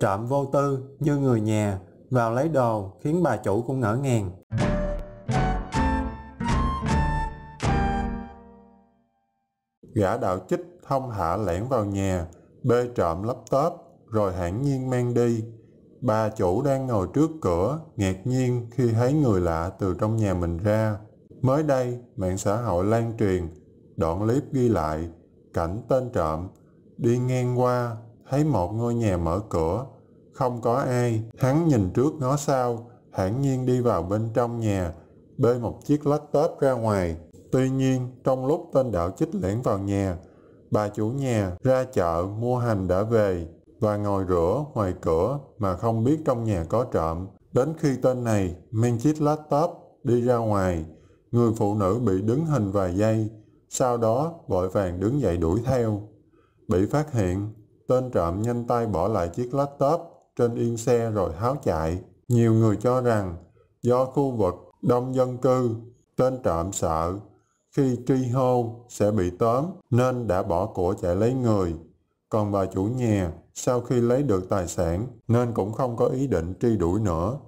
trộm vô tư như người nhà vào lấy đồ khiến bà chủ cũng ngỡ ngàng. Gã đạo chích thông hạ lẻn vào nhà, bê trộm laptop rồi hãng nhiên mang đi. Bà chủ đang ngồi trước cửa, ngạc nhiên khi thấy người lạ từ trong nhà mình ra. Mới đây, mạng xã hội lan truyền, đoạn clip ghi lại cảnh tên trộm đi ngang qua thấy một ngôi nhà mở cửa, không có ai, hắn nhìn trước ngó sau, hãng nhiên đi vào bên trong nhà, bê một chiếc laptop ra ngoài. Tuy nhiên, trong lúc tên đạo chích lẻn vào nhà, bà chủ nhà ra chợ mua hành đã về và ngồi rửa ngoài cửa mà không biết trong nhà có trộm. Đến khi tên này mang chiếc laptop đi ra ngoài, người phụ nữ bị đứng hình vài giây, sau đó vội vàng đứng dậy đuổi theo. Bị phát hiện, Tên trộm nhanh tay bỏ lại chiếc laptop trên yên xe rồi háo chạy. Nhiều người cho rằng do khu vực đông dân cư, tên trộm sợ khi tri hô sẽ bị tóm nên đã bỏ của chạy lấy người. Còn bà chủ nhà sau khi lấy được tài sản nên cũng không có ý định truy đuổi nữa.